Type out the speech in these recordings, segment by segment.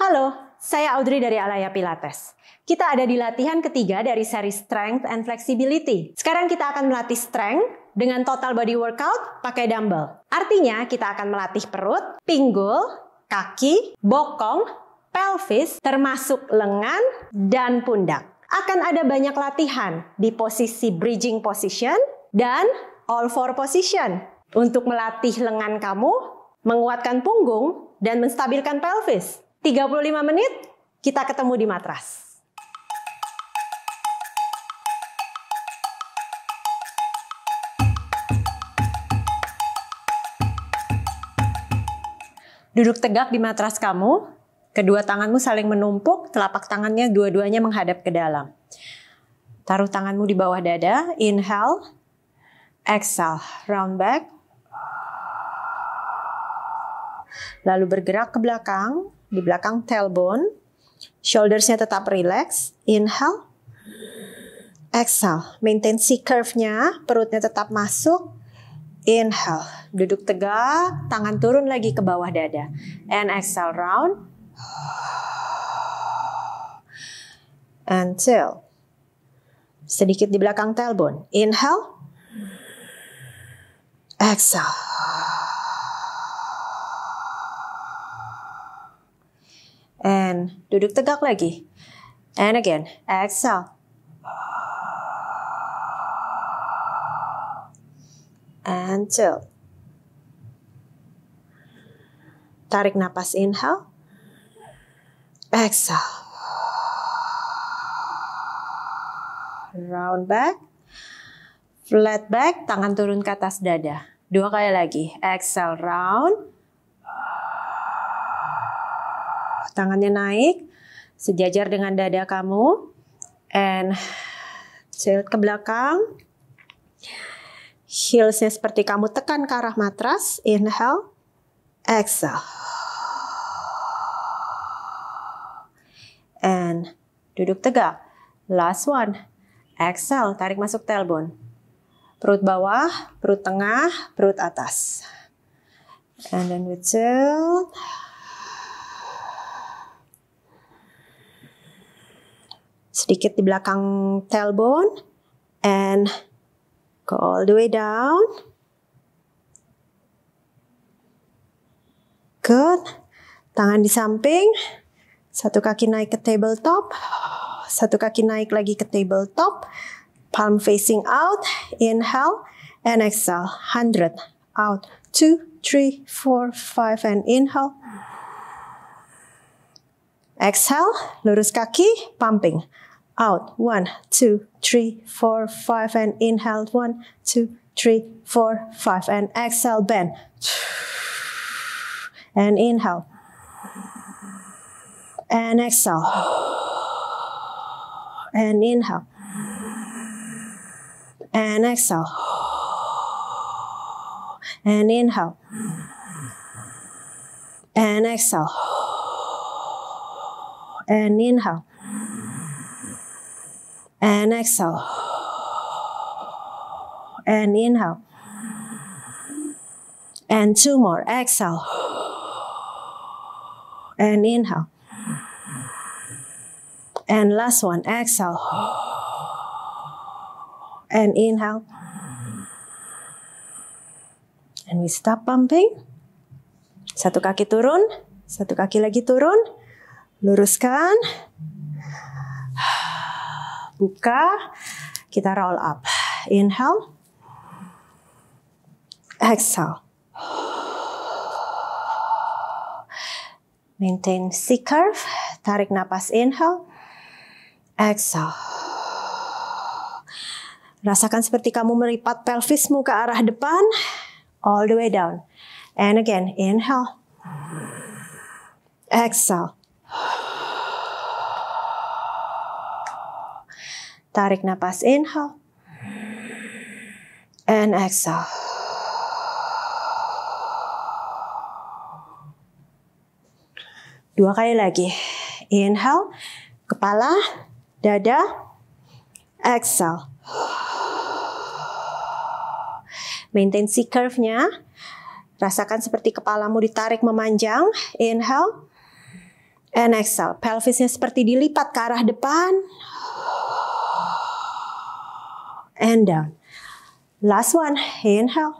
Halo, saya Audrey dari Alaya Pilates. Kita ada di latihan ketiga dari seri Strength and Flexibility. Sekarang kita akan melatih Strength dengan total body workout pakai dumbbell. Artinya kita akan melatih perut, pinggul, kaki, bokong, pelvis, termasuk lengan, dan pundak. Akan ada banyak latihan di posisi bridging position dan all four position. Untuk melatih lengan kamu, menguatkan punggung, dan menstabilkan pelvis. 35 menit kita ketemu di matras. Duduk tegak di matras kamu, kedua tanganmu saling menumpuk, telapak tangannya dua-duanya menghadap ke dalam. Taruh tanganmu di bawah dada, inhale, exhale, round back. Lalu bergerak ke belakang, di belakang tailbone. Shouldersnya tetap relax. Inhale. Exhale. Maintain C curve-nya. Perutnya tetap masuk. Inhale. Duduk tegak. Tangan turun lagi ke bawah dada. And exhale round. Until. Sedikit di belakang tailbone. Inhale. Exhale. And duduk tegak lagi. And again, exhale. And tilt. Tarik napas inhale. Exhale. Round back. Flat back, tangan turun ke atas dada. Dua kali lagi. Exhale, round tangannya naik, sejajar dengan dada kamu, and tilt ke belakang. Heelsnya seperti kamu tekan ke arah matras, inhale, exhale. And duduk tegak. Last one. Exhale, tarik masuk tailbone. Perut bawah, perut tengah, perut atas. And then we tilt. sedikit di belakang tailbone and go all the way down. Good. Tangan di samping. Satu kaki naik ke tabletop. Satu kaki naik lagi ke tabletop. Palm facing out. Inhale and exhale. 100. Out. 2, 3, 4, 5 and inhale. Exhale. Lurus kaki. Pumping. out one, two, three, four, five, and inhale one, two, three, four, five, and exhale bend. And inhale. And exhale. And inhale. And exhale. And inhale. And exhale. And inhale and exhale. And inhale. And two more. Exhale. And inhale. And last one. Exhale. And inhale. And we stop pumping. Satu kaki turun, satu kaki lagi turun. Luruskan buka, kita roll up. Inhale, exhale. Maintain C curve, tarik napas inhale, exhale. Rasakan seperti kamu melipat pelvismu ke arah depan, all the way down. And again, inhale, exhale. Tarik napas inhale. And exhale. Dua kali lagi. Inhale, kepala, dada, exhale. Maintain si curve-nya. Rasakan seperti kepalamu ditarik memanjang. Inhale. And exhale. Pelvisnya seperti dilipat ke arah depan and down. Last one, inhale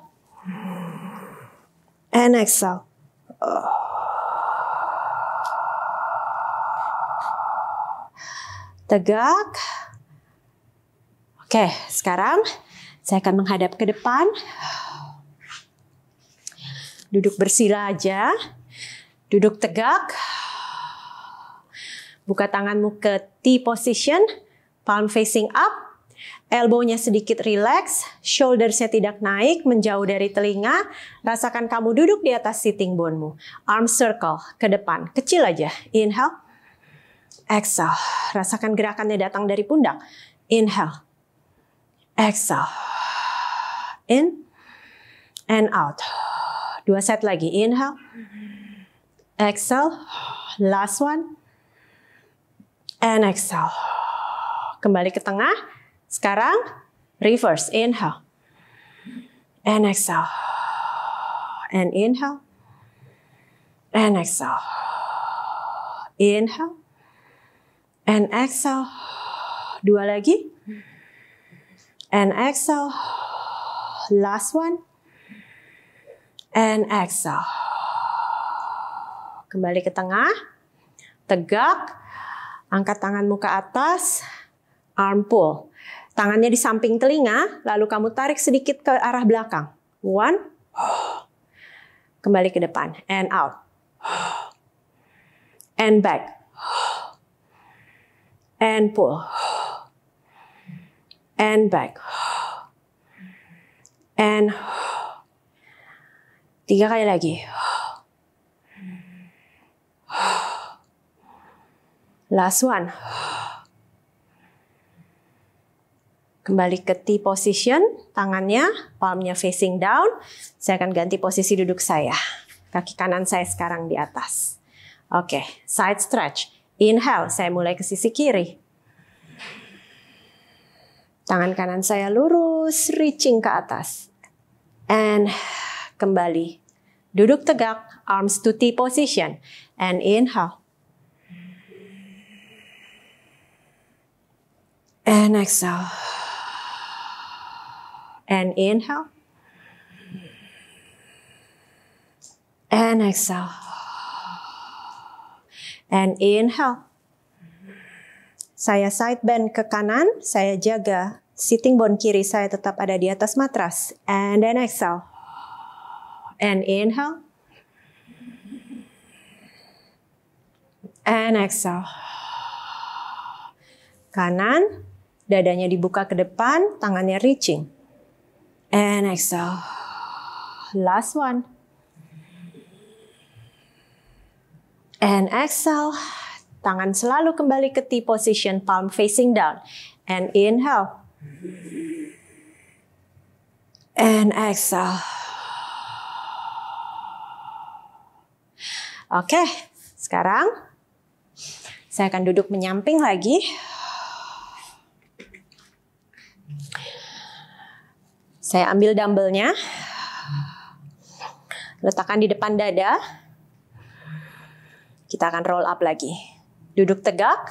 and exhale. Tegak. Oke, sekarang saya akan menghadap ke depan. Duduk bersila aja. Duduk tegak. Buka tanganmu ke T position, palm facing up elbownya sedikit relax, shouldersnya tidak naik, menjauh dari telinga. Rasakan kamu duduk di atas sitting bonemu. Arm circle ke depan, kecil aja. Inhale, exhale. Rasakan gerakannya datang dari pundak. Inhale, exhale. In and out. Dua set lagi. Inhale, exhale. Last one. And exhale. Kembali ke tengah sekarang reverse, inhale. And exhale. And inhale. And exhale. Inhale. And exhale. Dua lagi. And exhale. Last one. And exhale. Kembali ke tengah. Tegak. Angkat tanganmu ke atas. Arm pull. Tangannya di samping telinga, lalu kamu tarik sedikit ke arah belakang. One, kembali ke depan, and out, and back, and pull, and back, and tiga kali lagi. Last one. Kembali ke T position, tangannya, palmnya facing down. Saya akan ganti posisi duduk saya. Kaki kanan saya sekarang di atas. Oke, okay, side stretch. Inhale, saya mulai ke sisi kiri. Tangan kanan saya lurus, reaching ke atas. And kembali. Duduk tegak, arms to T position. And inhale. And exhale and inhale. And exhale. And inhale. Saya side bend ke kanan, saya jaga sitting bone kiri saya tetap ada di atas matras. And then exhale. And inhale. And exhale. Kanan, dadanya dibuka ke depan, tangannya reaching. And exhale. Last one. And exhale. Tangan selalu kembali ke T position, palm facing down. And inhale. And exhale. Oke, okay, sekarang saya akan duduk menyamping lagi. Saya ambil dumbbellnya. Letakkan di depan dada. Kita akan roll up lagi. Duduk tegak.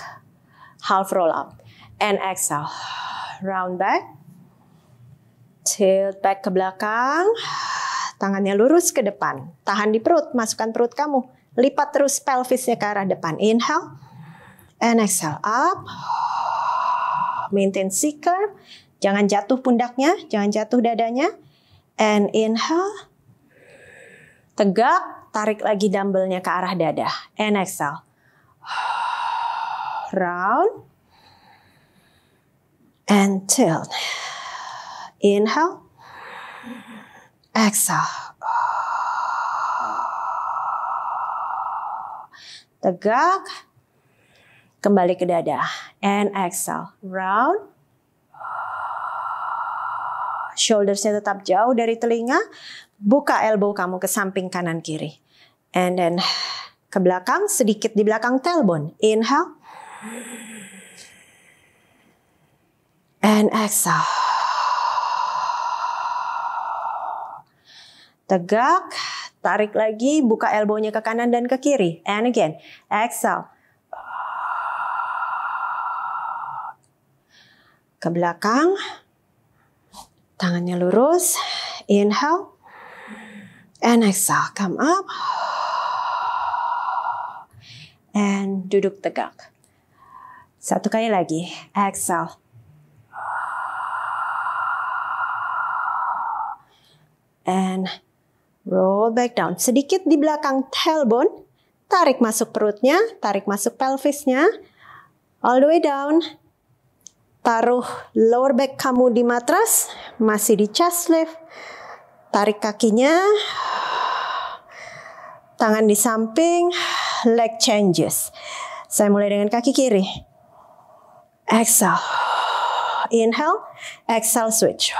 Half roll up. And exhale. Round back. Tilt back ke belakang. Tangannya lurus ke depan. Tahan di perut. Masukkan perut kamu. Lipat terus pelvisnya ke arah depan. Inhale. And exhale up. Maintain C curve Jangan jatuh pundaknya, jangan jatuh dadanya. And inhale. Tegak, tarik lagi dumbbellnya ke arah dada. And exhale. Round. And tilt. Inhale. Exhale. Tegak. Kembali ke dada. And exhale. Round shouldersnya tetap jauh dari telinga, buka elbow kamu ke samping kanan kiri. And then ke belakang, sedikit di belakang tailbone. Inhale. And exhale. Tegak, tarik lagi, buka elbownya ke kanan dan ke kiri. And again, exhale. Ke belakang, Tangannya lurus. Inhale. And exhale. Come up. And duduk tegak. Satu kali lagi. Exhale. And roll back down. Sedikit di belakang tailbone. Tarik masuk perutnya, tarik masuk pelvisnya. All the way down taruh lower back kamu di matras, masih di chest lift. Tarik kakinya, tangan di samping, leg changes. Saya mulai dengan kaki kiri. Exhale. Inhale, exhale switch.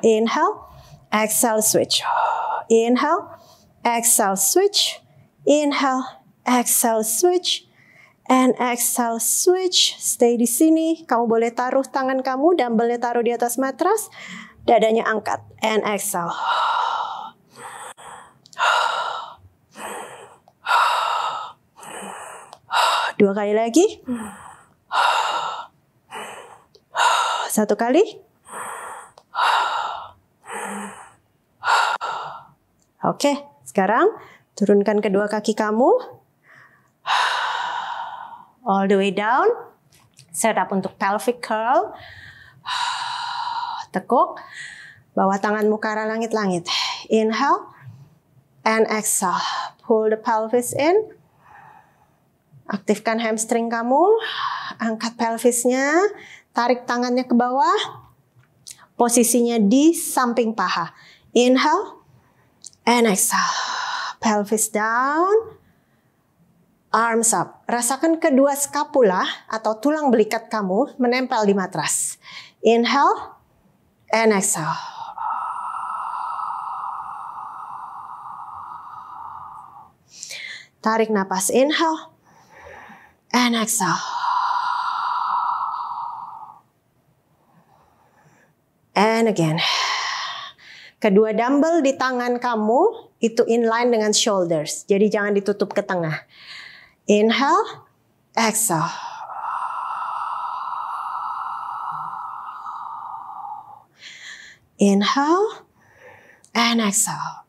Inhale, exhale switch. Inhale, exhale switch. Inhale, exhale switch. Inhale, exhale, switch and exhale switch stay di sini kamu boleh taruh tangan kamu dumbbellnya taruh di atas matras dadanya angkat and exhale dua kali lagi satu kali oke sekarang turunkan kedua kaki kamu all the way down. Set up untuk pelvic curl. Tekuk. Bawa tanganmu ke arah langit-langit. Inhale. And exhale. Pull the pelvis in. Aktifkan hamstring kamu. Angkat pelvisnya. Tarik tangannya ke bawah. Posisinya di samping paha. Inhale. And exhale. Pelvis down. Arms up. Rasakan kedua skapula atau tulang belikat kamu menempel di matras. Inhale and exhale. Tarik napas inhale and exhale. And again. Kedua dumbbell di tangan kamu itu inline dengan shoulders. Jadi jangan ditutup ke tengah. Inhale, exhale. Inhale and exhale.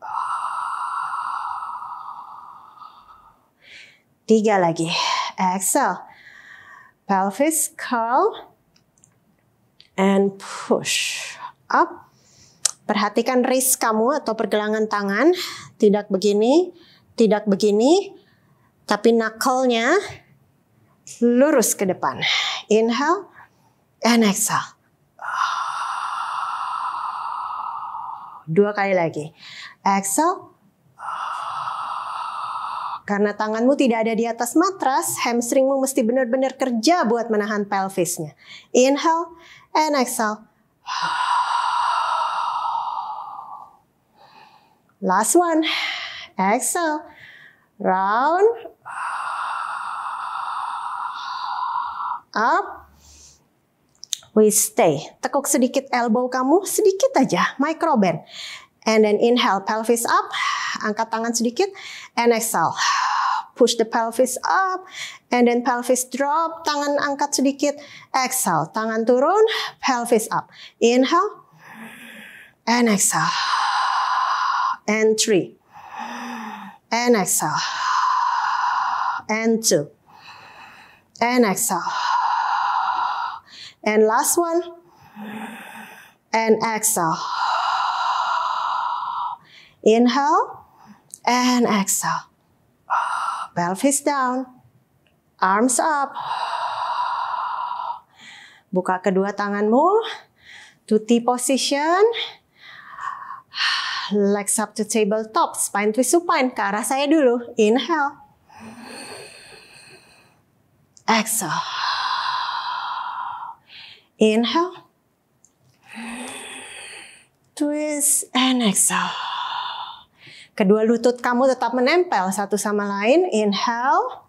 Tiga lagi. Exhale. Pelvis curl and push up. Perhatikan wrist kamu atau pergelangan tangan. Tidak begini, tidak begini, tapi knuckle-nya lurus ke depan. Inhale and exhale. Dua kali lagi. Exhale. Karena tanganmu tidak ada di atas matras, hamstringmu mesti benar-benar kerja buat menahan pelvisnya. Inhale and exhale. Last one. Exhale round, up, we stay. Tekuk sedikit elbow kamu, sedikit aja, micro bend. And then inhale, pelvis up, angkat tangan sedikit, and exhale. Push the pelvis up, and then pelvis drop, tangan angkat sedikit, exhale, tangan turun, pelvis up. Inhale, and exhale. And three, and exhale, and two, and exhale, and last one, and exhale. Inhale and exhale. Pelvis down, arms up. Buka kedua tanganmu, tuti position. Legs up to tabletop, spine twist supine ke arah saya dulu. Inhale. Exhale. Inhale. Twist and exhale. Kedua lutut kamu tetap menempel satu sama lain. Inhale.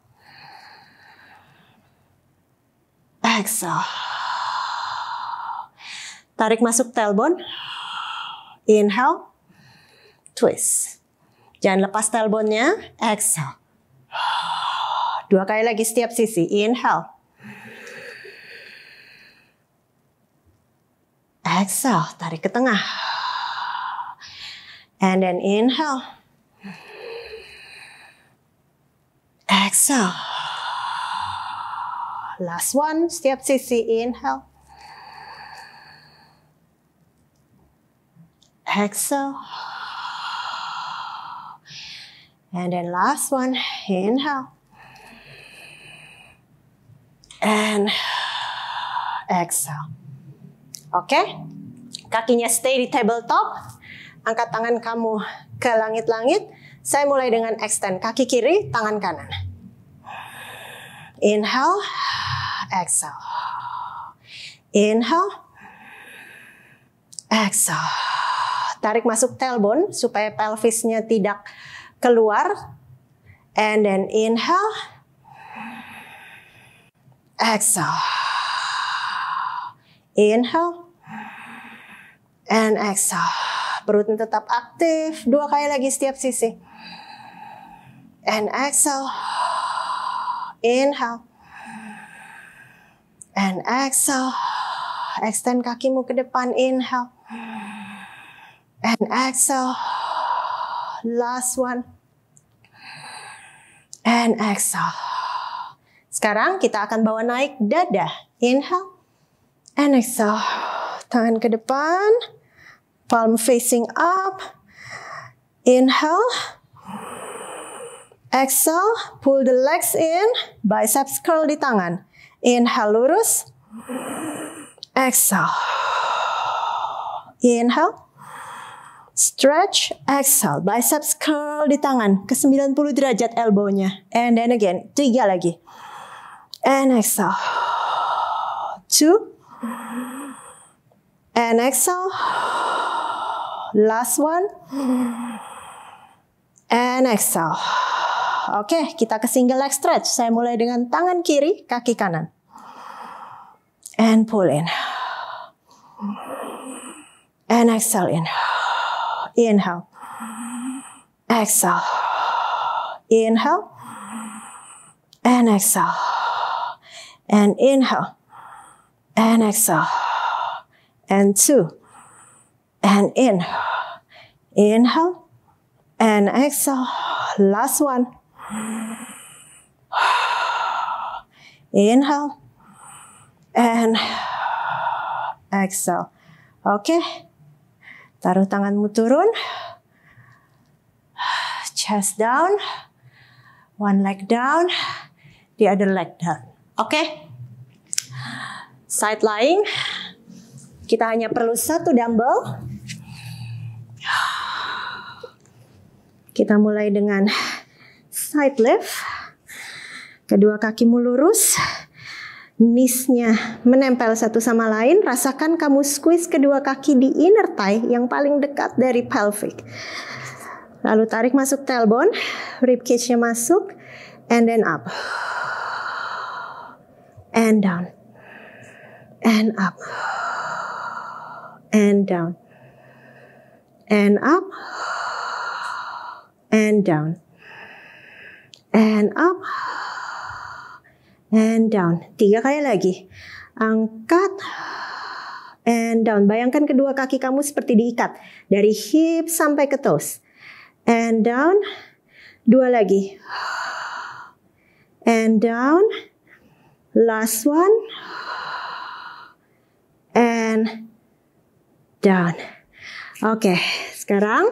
Exhale. Tarik masuk tailbone. Inhale twist. Jangan lepas talbonnya, exhale. Dua kali lagi setiap sisi, inhale. Exhale, tarik ke tengah. And then inhale. Exhale. Last one, setiap sisi, inhale. Exhale. And then last one, inhale. And exhale. Oke? Okay? Kakinya stay di tabletop. Angkat tangan kamu ke langit-langit. Saya mulai dengan extend kaki kiri, tangan kanan. Inhale, exhale. Inhale, exhale. Tarik masuk tailbone supaya pelvisnya tidak keluar and then inhale exhale inhale and exhale perutnya tetap aktif dua kali lagi setiap sisi and exhale inhale and exhale extend kakimu ke depan inhale and exhale last one. And exhale. Sekarang kita akan bawa naik dada. Inhale. And exhale. Tangan ke depan. Palm facing up. Inhale. Exhale. Pull the legs in. Biceps curl di tangan. Inhale lurus. Exhale. Inhale. Stretch, exhale, biceps curl di tangan ke 90 derajat elbownya. And then again, tiga lagi. And exhale. Two. And exhale. Last one. And exhale. Oke, kita ke single leg stretch. Saya mulai dengan tangan kiri, kaki kanan. And pull in. And exhale in. Inhale. Exhale. Inhale. And exhale. And inhale. And exhale. And two. And in. Inhale. And exhale. Last one. Inhale. And exhale. Okay. Taruh tanganmu turun. Chest down. One leg down. The other leg down. Oke. Okay? Side lying. Kita hanya perlu satu dumbbell. Kita mulai dengan side lift. Kedua kakimu lurus nisnya menempel satu sama lain. Rasakan kamu squeeze kedua kaki di inner thigh yang paling dekat dari pelvic. Lalu tarik masuk tailbone, ribcage nya masuk, and then up. And down. And up. And down. And up. And down. And up. And down. And up and down. Tiga kali lagi. Angkat and down. Bayangkan kedua kaki kamu seperti diikat dari hip sampai ke toes. And down. Dua lagi. And down. Last one. And down. Oke, okay, sekarang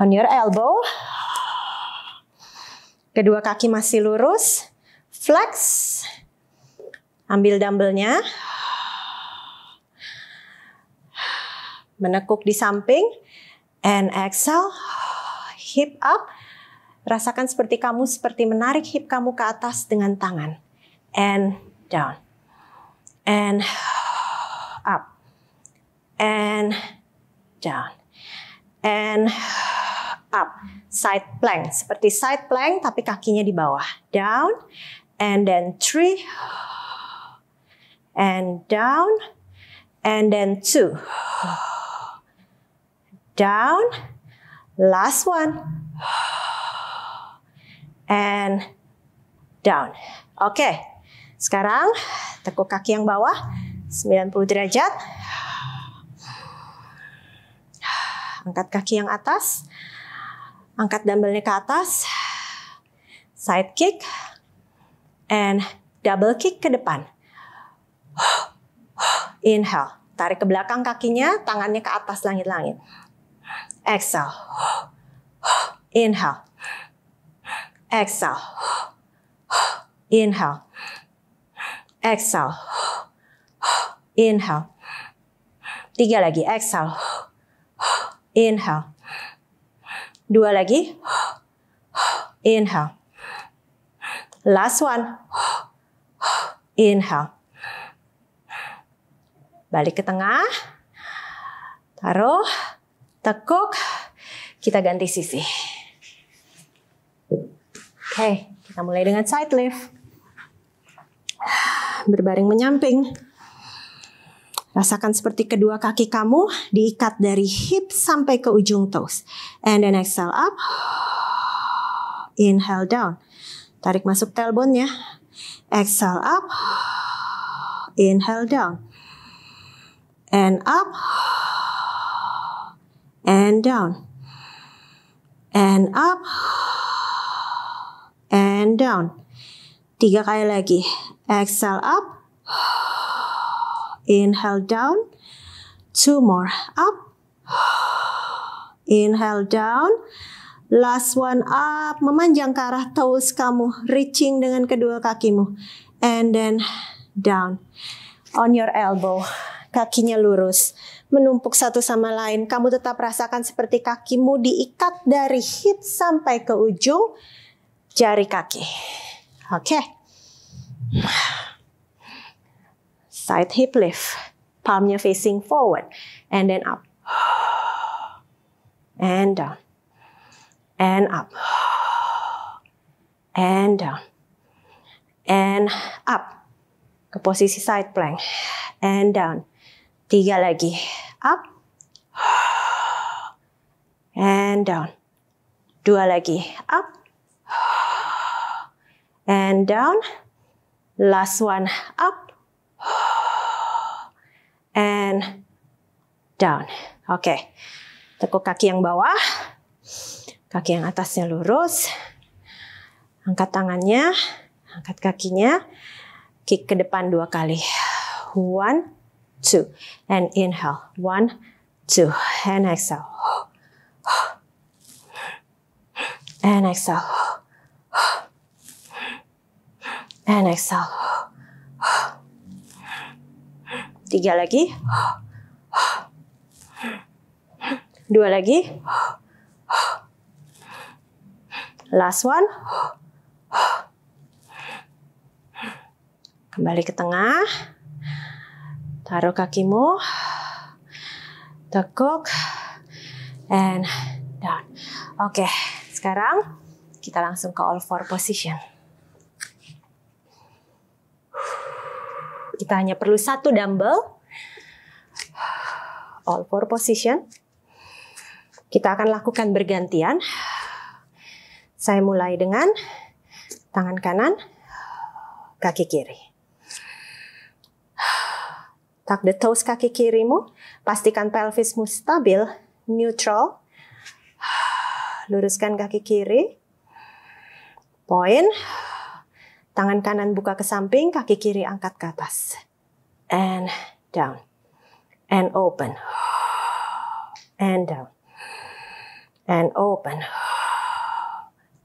on your elbow. Kedua kaki masih lurus. Flex. Ambil dumbbellnya. Menekuk di samping. And exhale. Hip up. Rasakan seperti kamu seperti menarik hip kamu ke atas dengan tangan. And down. And up. And down. And up. Side plank. Seperti side plank tapi kakinya di bawah. Down and then three, and down, and then two, down, last one, and down. Oke, okay. sekarang tekuk kaki yang bawah 90 derajat. Angkat kaki yang atas, angkat dumbbellnya ke atas, side kick, and double kick ke depan. Inhale, tarik ke belakang kakinya, tangannya ke atas langit-langit. Exhale. Inhale. Exhale. Inhale. Exhale. Inhale. Tiga lagi, exhale. Inhale. Dua lagi. Inhale. Last one. Inhale. Balik ke tengah. Taruh. Tekuk. Kita ganti sisi. Oke, kita mulai dengan side lift. Berbaring menyamping. Rasakan seperti kedua kaki kamu diikat dari hip sampai ke ujung toes. And then exhale up. Inhale down. Tarik masuk tailbone ya. Exhale up. Inhale down. And up. And down. And up. And down. Tiga kali lagi. Exhale up. Inhale down. Two more. Up. Inhale down. Last one up, memanjang ke arah toes kamu, reaching dengan kedua kakimu. And then down on your elbow. Kakinya lurus, menumpuk satu sama lain. Kamu tetap rasakan seperti kakimu diikat dari hip sampai ke ujung jari kaki. Oke. Okay. Side hip lift. Palmnya facing forward and then up. And down and up and down and up ke posisi side plank and down tiga lagi up and down dua lagi up and down last one up and down oke okay. tekuk kaki yang bawah Kaki yang atasnya lurus. Angkat tangannya, angkat kakinya. Kick ke depan dua kali. One, two. And inhale. One, two. And exhale. And exhale. And exhale. Tiga lagi. Dua lagi. Last one. Kembali ke tengah. Taruh kakimu. Tekuk. And down. Oke, okay. sekarang kita langsung ke all four position. Kita hanya perlu satu dumbbell. All four position. Kita akan lakukan bergantian. Saya mulai dengan tangan kanan, kaki kiri. Tuck the toes kaki kirimu, pastikan pelvismu stabil, neutral. Luruskan kaki kiri. Point. Tangan kanan buka ke samping, kaki kiri angkat ke atas. And down. And open. And down. And open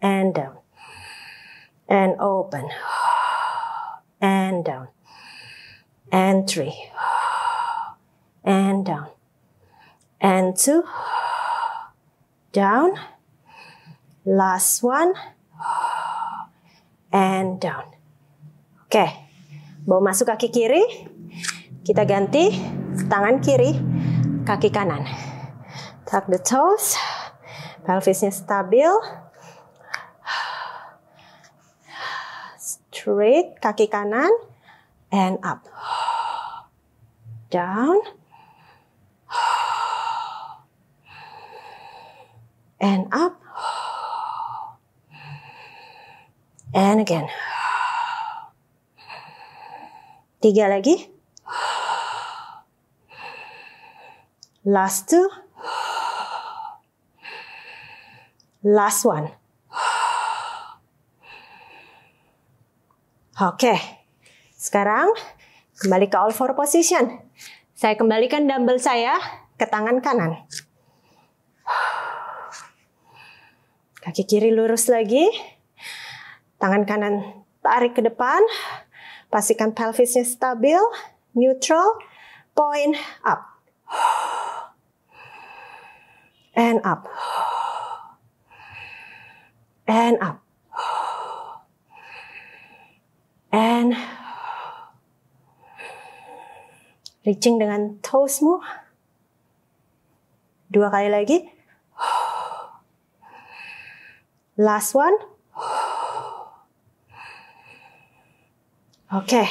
and down, and open, and down, and three, and down, and two, down, last one, and down. Oke, bawa masuk kaki kiri, kita ganti tangan kiri, kaki kanan. Tuck the toes, pelvisnya stabil, straight, kaki kanan, and up. Down. And up. And again. Tiga lagi. Last two. Last one. Oke, sekarang kembali ke all four position. Saya kembalikan dumbbell saya ke tangan kanan. Kaki kiri lurus lagi. Tangan kanan tarik ke depan. Pastikan pelvisnya stabil, neutral, point up. And up. And up. and reaching dengan toesmu dua kali lagi last one oke okay.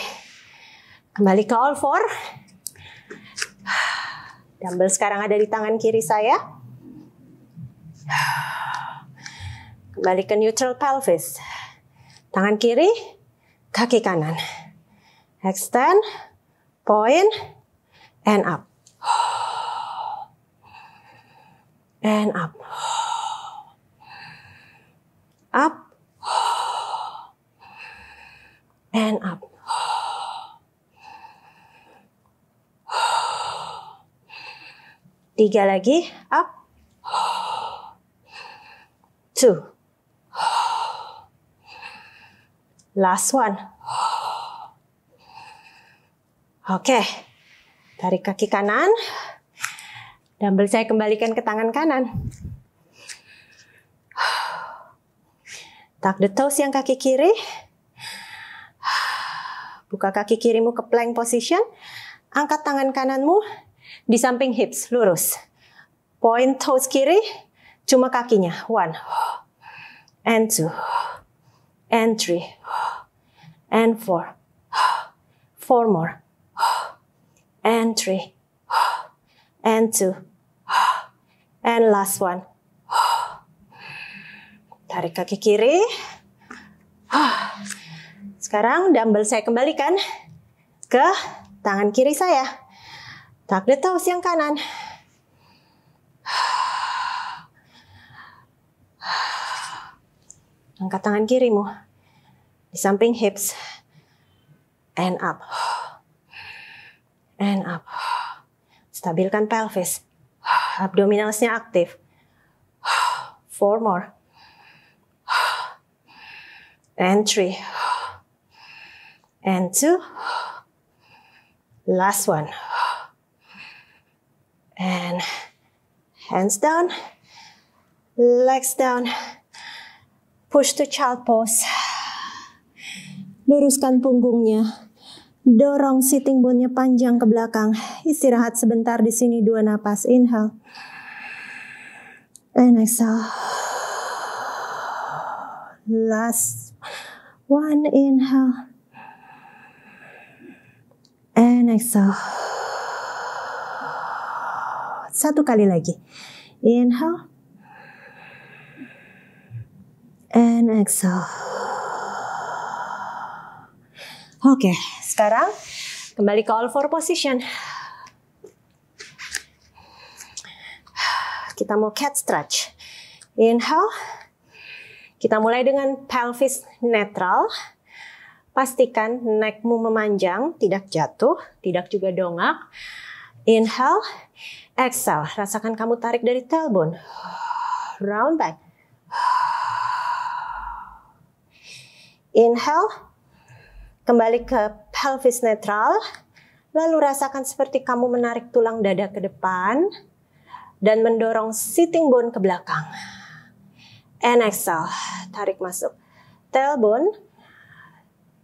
kembali ke all four dumbbell sekarang ada di tangan kiri saya kembali ke neutral pelvis tangan kiri kaki kanan. Extend, point, and up. And up. Up. And up. Tiga lagi, up. Two. Last one. Oke. Tarik kaki kanan. Dumbbell saya kembalikan ke tangan kanan. Tak the toes yang kaki kiri. Buka kaki kirimu ke plank position. Angkat tangan kananmu di samping hips, lurus. Point toes kiri, cuma kakinya. One, and two, and three and four. Four more. And three. And two. And last one. Tarik kaki kiri. Sekarang dumbbell saya kembalikan ke tangan kiri saya. Tarik tahu siang kanan. Angkat tangan kirimu. Samping hips. And up. And up. Stabilkan pelvis. Abdominalsnya aktif. Four more. And three. And two. Last one. And hands down, legs down, push to child pose. luruskan punggungnya, dorong sitting bone-nya panjang ke belakang. Istirahat sebentar di sini dua napas. Inhale. And exhale. Last one inhale. And exhale. Satu kali lagi. Inhale. And exhale. Oke, okay, sekarang kembali ke all four position. Kita mau cat stretch. Inhale. Kita mulai dengan pelvis netral. Pastikan neckmu memanjang, tidak jatuh, tidak juga dongak. Inhale, exhale. Rasakan kamu tarik dari tailbone. Round back. Inhale, Kembali ke pelvis netral. Lalu rasakan seperti kamu menarik tulang dada ke depan dan mendorong sitting bone ke belakang. And exhale, tarik masuk. Tailbone,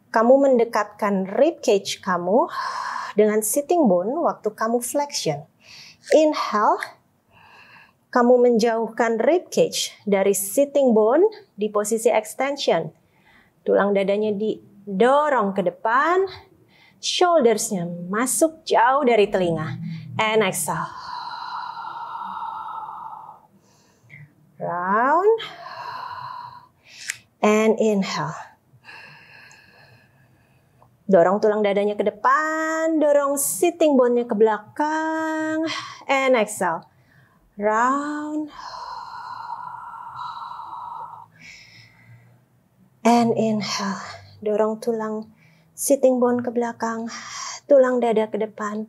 kamu mendekatkan rib cage kamu dengan sitting bone waktu kamu flexion. Inhale, kamu menjauhkan rib cage dari sitting bone di posisi extension. Tulang dadanya di dorong ke depan, shouldersnya masuk jauh dari telinga. And exhale. Round. And inhale. Dorong tulang dadanya ke depan, dorong sitting bone-nya ke belakang. And exhale. Round. And inhale dorong tulang sitting bone ke belakang, tulang dada ke depan.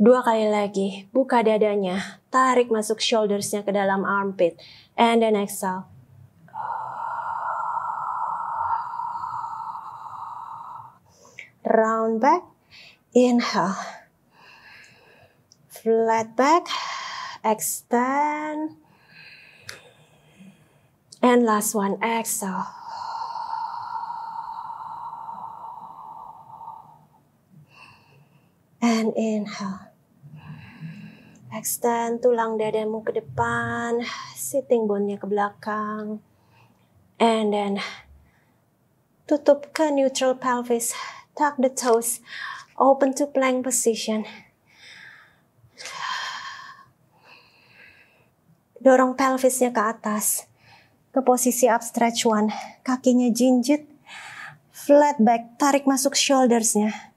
Dua kali lagi, buka dadanya, tarik masuk shouldersnya ke dalam armpit, and then exhale. Round back, inhale. Flat back, extend. And last one, exhale. And inhale. Extend tulang dadamu ke depan, sitting bone-nya ke belakang. And then tutup ke neutral pelvis. Tuck the toes. Open to plank position. Dorong pelvisnya ke atas. Ke posisi up stretch one. Kakinya jinjit. Flat back. Tarik masuk shoulders-nya. shoulders-nya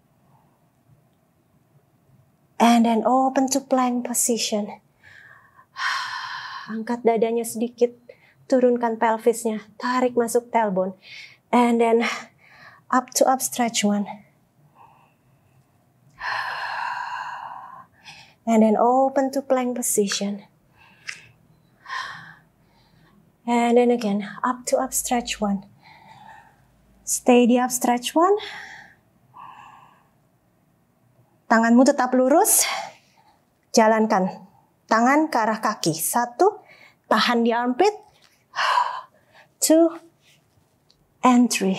and then open to plank position. Angkat dadanya sedikit, turunkan pelvisnya, tarik masuk tailbone, and then up to up stretch one. And then open to plank position. And then again, up to up stretch one. Stay the up stretch one. Tanganmu tetap lurus. Jalankan tangan ke arah kaki. Satu, tahan di armpit. Two, and three.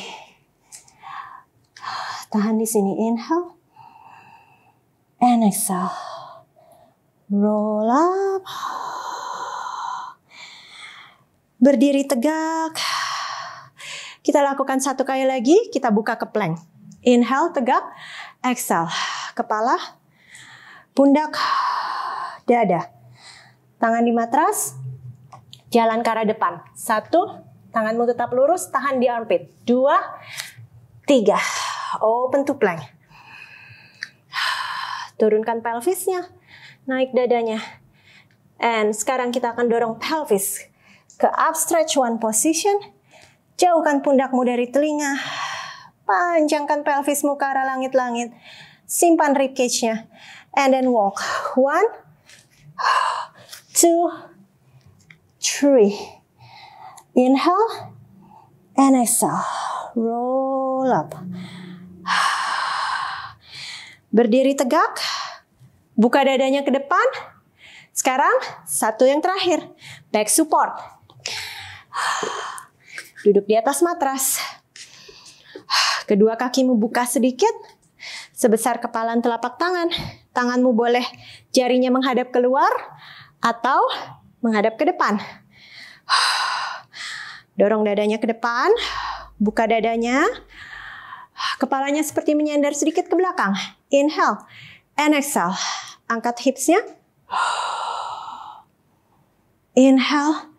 Tahan di sini. Inhale. And exhale. Roll up. Berdiri tegak. Kita lakukan satu kali lagi. Kita buka ke plank. Inhale, tegak. Exhale kepala, pundak, dada. Tangan di matras, jalan ke arah depan. Satu, tanganmu tetap lurus, tahan di armpit. Dua, tiga. Open oh, to plank. Turunkan pelvisnya, naik dadanya. And sekarang kita akan dorong pelvis ke upstretch one position. Jauhkan pundakmu dari telinga. Panjangkan pelvismu ke arah langit-langit simpan rib cage-nya. And then walk. One, two, three. Inhale and exhale. Roll up. Berdiri tegak. Buka dadanya ke depan. Sekarang satu yang terakhir. Back support. Duduk di atas matras. Kedua kakimu buka sedikit sebesar kepalan telapak tangan. Tanganmu boleh jarinya menghadap keluar atau menghadap ke depan. Dorong dadanya ke depan, buka dadanya. Kepalanya seperti menyandar sedikit ke belakang. Inhale and exhale. Angkat hipsnya. Inhale.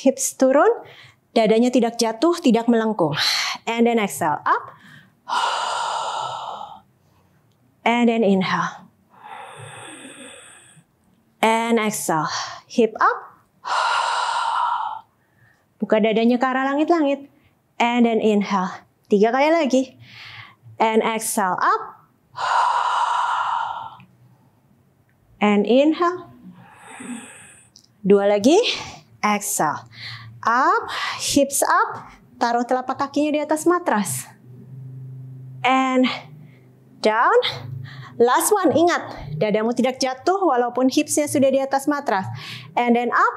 Hips turun dadanya tidak jatuh, tidak melengkung. And then exhale up. And then inhale. And exhale. Hip up. Buka dadanya ke arah langit-langit. And then inhale. Tiga kali lagi. And exhale up. And inhale. Dua lagi. Exhale. Up, hips up. Taruh telapak kakinya di atas matras. And down. Last one, ingat, dadamu tidak jatuh walaupun hipsnya sudah di atas matras. And then up.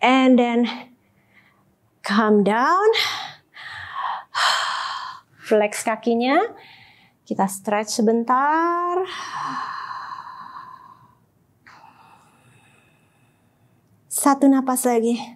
And then come down. Flex kakinya. Kita stretch sebentar. Satu napas lagi.